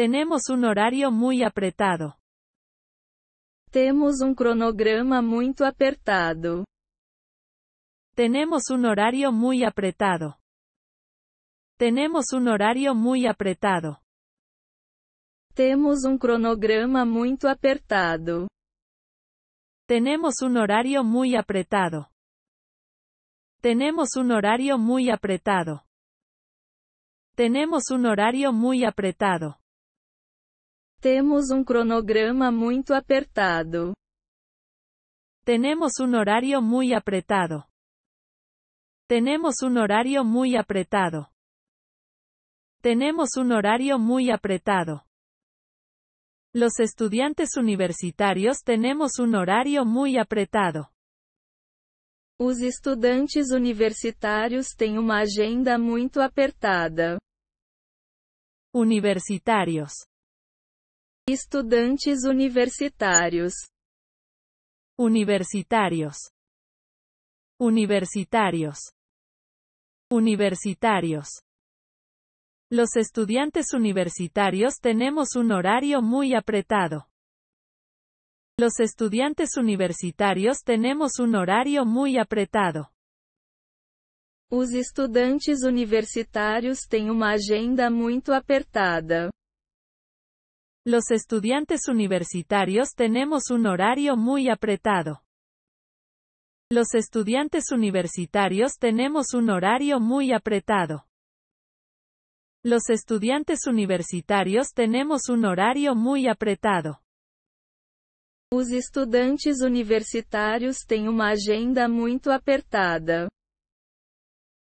Tenemos un horario muy apretado. Tenemos un um cronograma muy apretado. Tenemos un horario muy apretado. Tenemos un horario muy apretado. Tenemos un um cronograma muy apretado. Tenemos un horario muy apretado. Tenemos un horario muy apretado. Tenemos un horario muy apretado. Tenemos un um cronograma muy apretado. Tenemos un horario muy apretado. Tenemos un horario muy apretado. Tenemos un horario muy apretado. Los estudiantes universitarios tenemos un horario muy apretado. Los estudiantes universitarios tienen una agenda muy apretada. Universitarios Estudantes universitarios, universitarios, universitarios, Universitarios. Los estudiantes universitarios tenemos un horario muy apretado. Los estudiantes universitarios tenemos un horario muy apretado. Os estudiantes universitarios tienen una agenda muy apertada. Los estudiantes universitarios tenemos un horario muy apretado. Los estudiantes universitarios tenemos un horario muy apretado. Los estudiantes universitarios tenemos un horario muy apretado. Los estudiantes universitarios tienen una agenda muy apertada.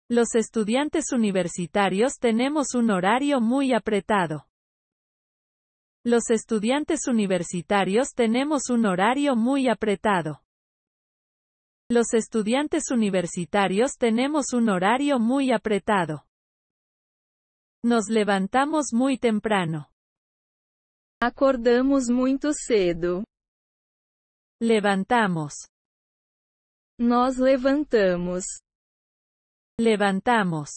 Los estudiantes universitarios tenemos un horario muy apretado. Los estudiantes universitarios tenemos un horario muy apretado. Los estudiantes universitarios tenemos un horario muy apretado. Nos levantamos muy temprano. Acordamos muy cedo. Levantamos. Nos levantamos. Levantamos.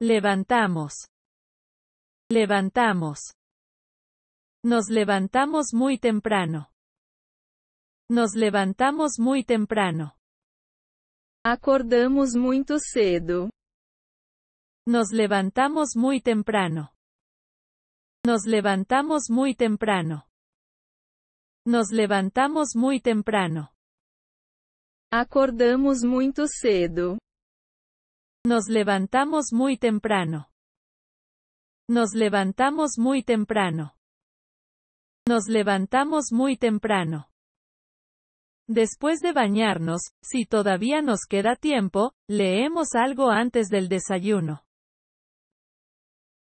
Levantamos. Levantamos. Nos levantamos muy temprano. Nos levantamos muy temprano. Acordamos muy cedo. Nos levantamos muy temprano. Nos levantamos muy temprano. Nos levantamos muy temprano. Acordamos muy cedo. Nos levantamos muy temprano. Nos levantamos muy temprano. Nos levantamos muy temprano. Después de bañarnos, si todavía nos queda tiempo, leemos algo antes del desayuno.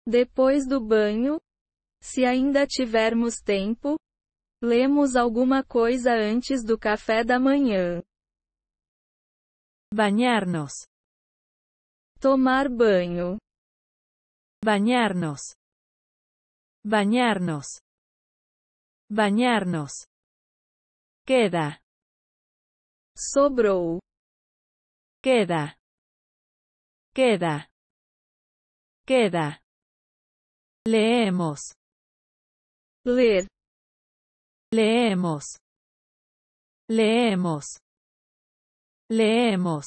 Después do banho, si ainda tivermos tiempo, lemos alguna cosa antes del café da manhã. Bañarnos. Tomar baño. Bañarnos. Bañarnos. Bañarnos. Queda. sobro Queda. Queda. Queda. Leemos. leer, Leemos. Leemos. Leemos.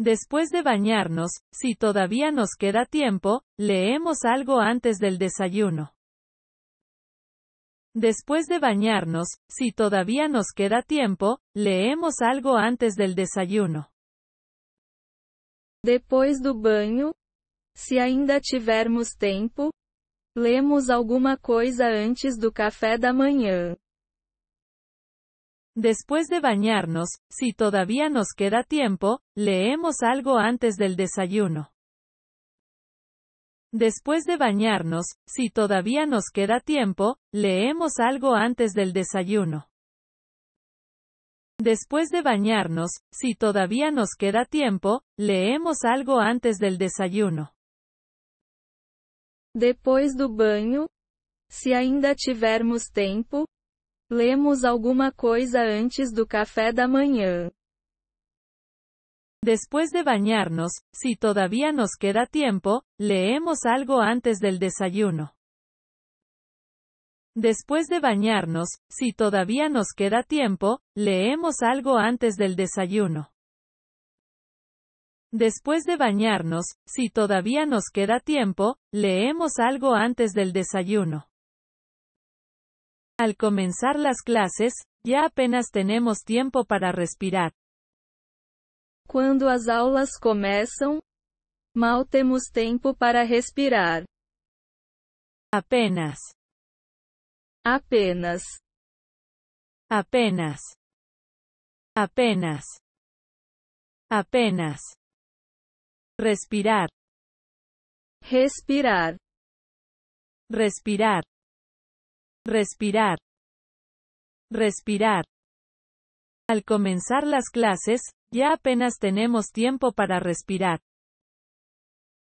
Después de bañarnos, si todavía nos queda tiempo, leemos algo antes del desayuno. Después de bañarnos, si todavía nos queda tiempo, leemos algo antes del desayuno. Después del banho, si ainda tivermos tiempo, lemos alguna cosa antes do café da manhã. Después de bañarnos, si todavía nos queda tiempo, leemos algo antes del desayuno. Después de bañarnos, si todavía nos queda tiempo, leemos algo antes del desayuno. Después de bañarnos, si todavía nos queda tiempo, leemos algo antes del desayuno. Depois do banho, si ainda tivermos tempo, lemos alguma coisa antes do café da manhã. Después de bañarnos, si todavía nos queda tiempo, leemos algo antes del desayuno. Después de bañarnos, si todavía nos queda tiempo, leemos algo antes del desayuno. Después de bañarnos, si todavía nos queda tiempo, leemos algo antes del desayuno. Al comenzar las clases, ya apenas tenemos tiempo para respirar. Cuando las aulas comienzan? Mal tenemos tiempo para respirar. Apenas. Apenas. Apenas. Apenas. Apenas. Respirar. Respirar. Respirar. Respirar. Respirar. Al comenzar las clases, ya apenas tenemos tiempo para respirar.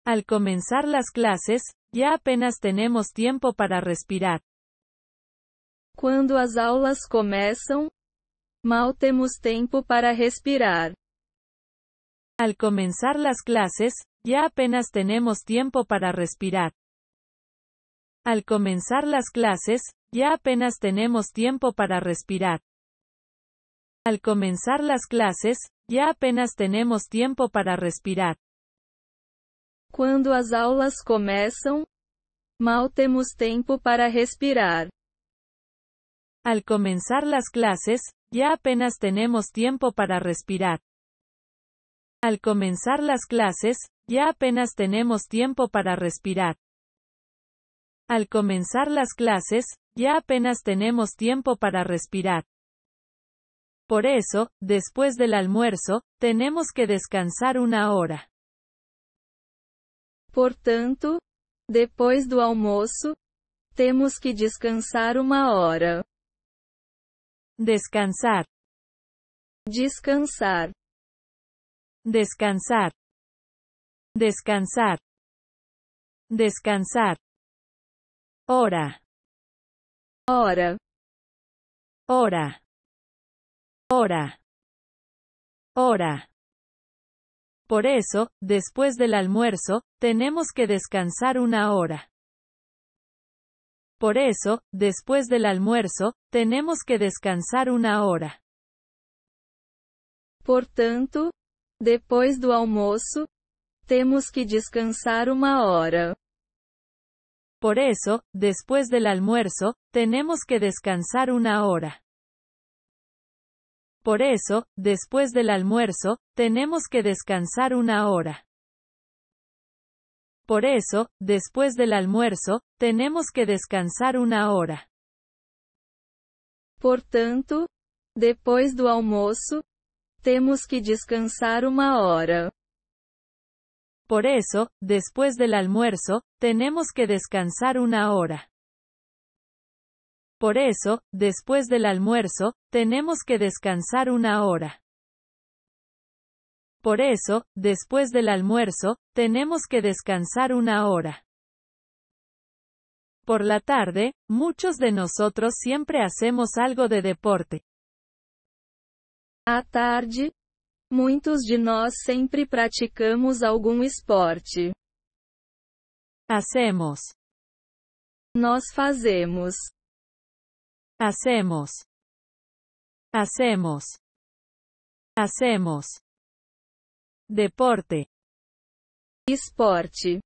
Al comenzar las clases, ya apenas tenemos tiempo para respirar. Cuando las aulas comienzan, mal temos tempo para respirar. Al comenzar las clases, ya apenas tenemos tiempo para respirar. Al comenzar las clases, ya apenas tenemos tiempo para respirar. Al comenzar las clases, ya apenas tenemos tiempo para respirar. cuando las aulas comienzan, mal temos tempo para respirar. Al comenzar las clases, ya apenas tenemos tiempo para respirar. Al comenzar las clases, ya apenas tenemos tiempo para respirar. Al comenzar las clases, ya apenas tenemos tiempo para respirar. Por eso, después del almuerzo, tenemos que descansar una hora. Por tanto, después del almuerzo, tenemos que descansar una hora. Descansar. Descansar. Descansar. Descansar. Descansar. Hora. Hora. Hora hora, hora. Por eso, después del almuerzo, tenemos que descansar una hora. Por eso, después del almuerzo, tenemos que descansar una hora. Por tanto, después del almuerzo, tenemos que descansar una hora. Por eso, después del almuerzo, tenemos que descansar una hora. Por eso, después del almuerzo, tenemos que descansar una hora. Por eso, después del almuerzo, tenemos que descansar una hora. Por tanto, después do almoço, tenemos que descansar una hora. Por eso, después del almuerzo, tenemos que descansar una hora. Por eso, después del almuerzo, tenemos que descansar una hora. Por eso, después del almuerzo, tenemos que descansar una hora. Por la tarde, muchos de nosotros siempre hacemos algo de deporte. A tarde, muchos de nós siempre practicamos algún esporte. Hacemos. Nos fazemos. Hacemos. Hacemos. Hacemos. Deporte. Esporte.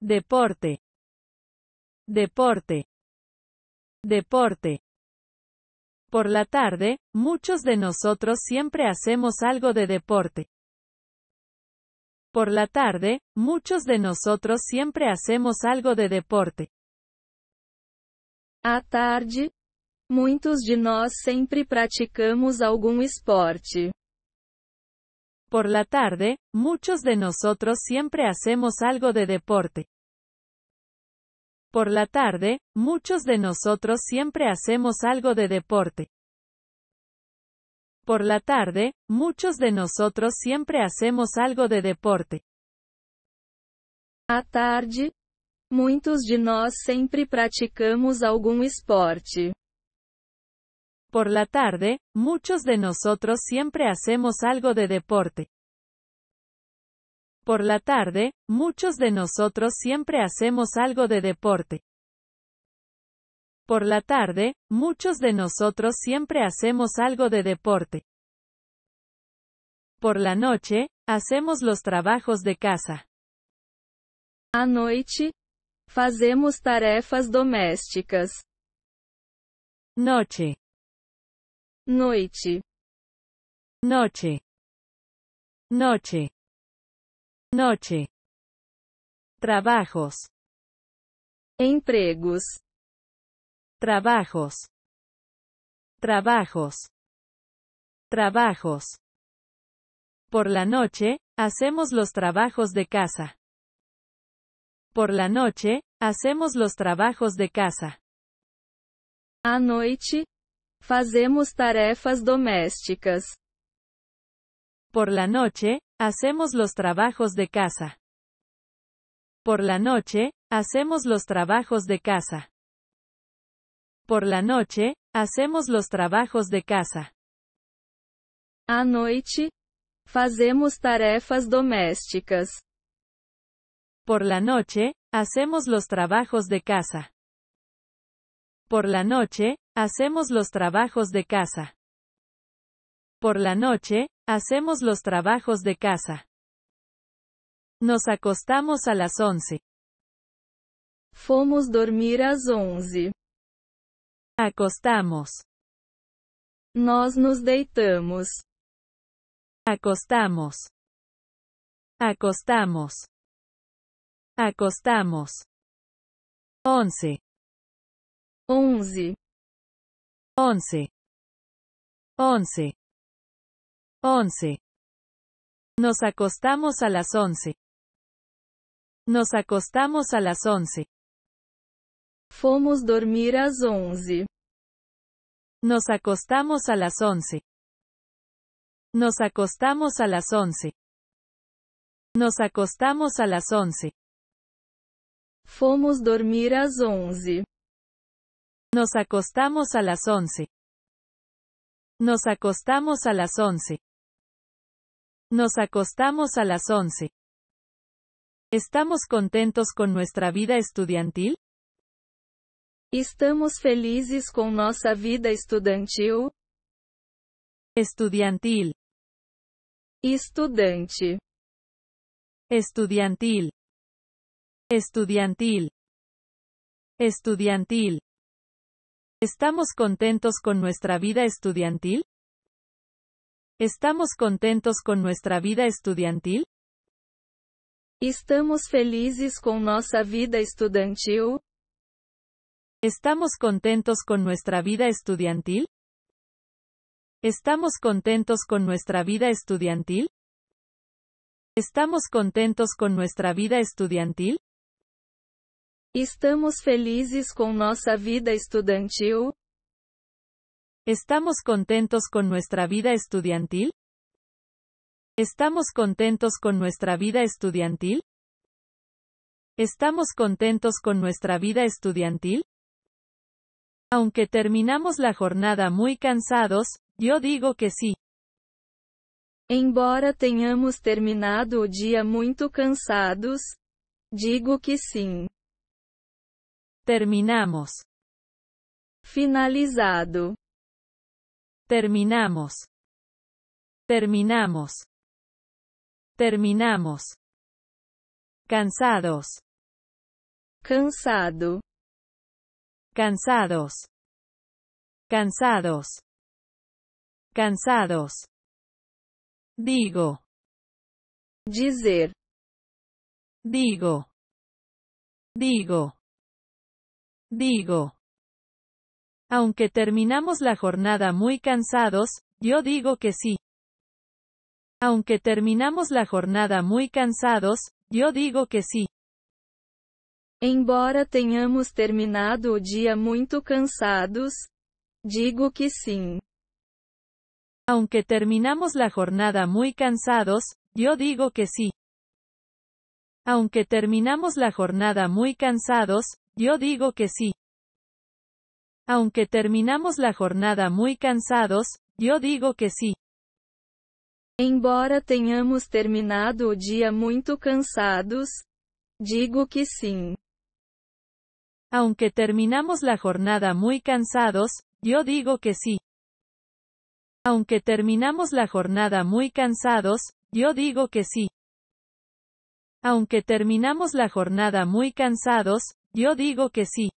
Deporte. Deporte. Deporte. Por la tarde, muchos de nosotros siempre hacemos algo de deporte. Por la tarde, muchos de nosotros siempre hacemos algo de deporte. A tarde, muitos de nós sempre praticamos algum esporte. Por la tarde, muchos de nosotros siempre hacemos algo de deporte. Por la tarde, muchos de nosotros siempre hacemos algo de deporte. Por la tarde, muchos de nosotros siempre hacemos algo de deporte. A tarde, Muchos de nosotros sempre praticamos algum esporte. Por la tarde, muchos de nosotros siempre hacemos algo de deporte. Por la tarde, muchos de nosotros siempre hacemos algo de deporte. Por la tarde, muchos de nosotros siempre hacemos algo de deporte. Por la noche, hacemos los trabajos de casa. A Fazemos tarefas domésticas. Noche. Noite. Noche. Noche. Noche. Trabajos. Empregos. Trabajos. Trabajos. Trabajos. Por la noche, hacemos los trabajos de casa. Por la noche, hacemos los trabajos de casa. A noite, fazemos tarefas domésticas. Por la noche, hacemos los trabajos de casa. Por la noche, hacemos los trabajos de casa. Por la noche, hacemos los trabajos de casa. À noite, fazemos tarefas domésticas. Por la noche, hacemos los trabajos de casa. Por la noche, hacemos los trabajos de casa. Por la noche, hacemos los trabajos de casa. Nos acostamos a las once. Fomos dormir a las 11. Acostamos. Nos nos deitamos. Acostamos. Acostamos. Acostamos. Once. once, Once. Once. Once. Nos acostamos a las once. Nos acostamos a las once. Fomos dormir las once. Nos acostamos a las once. Nos acostamos a las once. Nos acostamos a las once. Fomos dormir las 11. Nos acostamos a las 11. Nos acostamos a las 11. Nos acostamos a las 11. ¿Estamos contentos con nuestra vida estudiantil? Estamos felices con nuestra vida estudiantil. Estudiantil. Estudante. Estudiantil estudiantil, estudiantil. ¿Estamos contentos con nuestra vida estudiantil? ¿Estamos contentos con nuestra vida estudiantil? Estamos felices con nuestra vida estudiantil? ¿Estamos contentos con nuestra vida estudiantil? ¿Estamos contentos con nuestra vida estudiantil? ¿Estamos contentos con nuestra vida estudiantil? Estamos felizes com nossa vida estudantil? Estamos contentos com nossa vida estudiantil? Estamos contentos com nossa vida estudiantil? Estamos contentos com nossa vida estudiantil? Aunque terminamos la jornada muy cansados, yo digo que sí. Embora tenhamos terminado o dia muito cansados, digo que sim. Terminamos. Finalizado. Terminamos. Terminamos. Terminamos. Cansados. Cansado. Cansados. Cansados. Cansados. Digo. Dizer. Digo. Digo. Digo. Aunque terminamos la jornada muy cansados, yo digo que sí. Aunque terminamos la jornada muy cansados, yo digo que sí. Embora tenhamos terminado o dia muito cansados, digo que sim. Aunque terminamos la jornada muy cansados, yo digo que sí. Aunque terminamos la jornada muy cansados, yo digo que sí. Aunque terminamos la jornada muy cansados, yo digo que sí. Embora tenhamos terminado o dia muito cansados, digo que sim. Aunque terminamos la jornada muy cansados, yo digo que sí. Aunque terminamos la jornada muy cansados, yo digo que sí. Aunque terminamos la jornada muy cansados, yo digo que sí.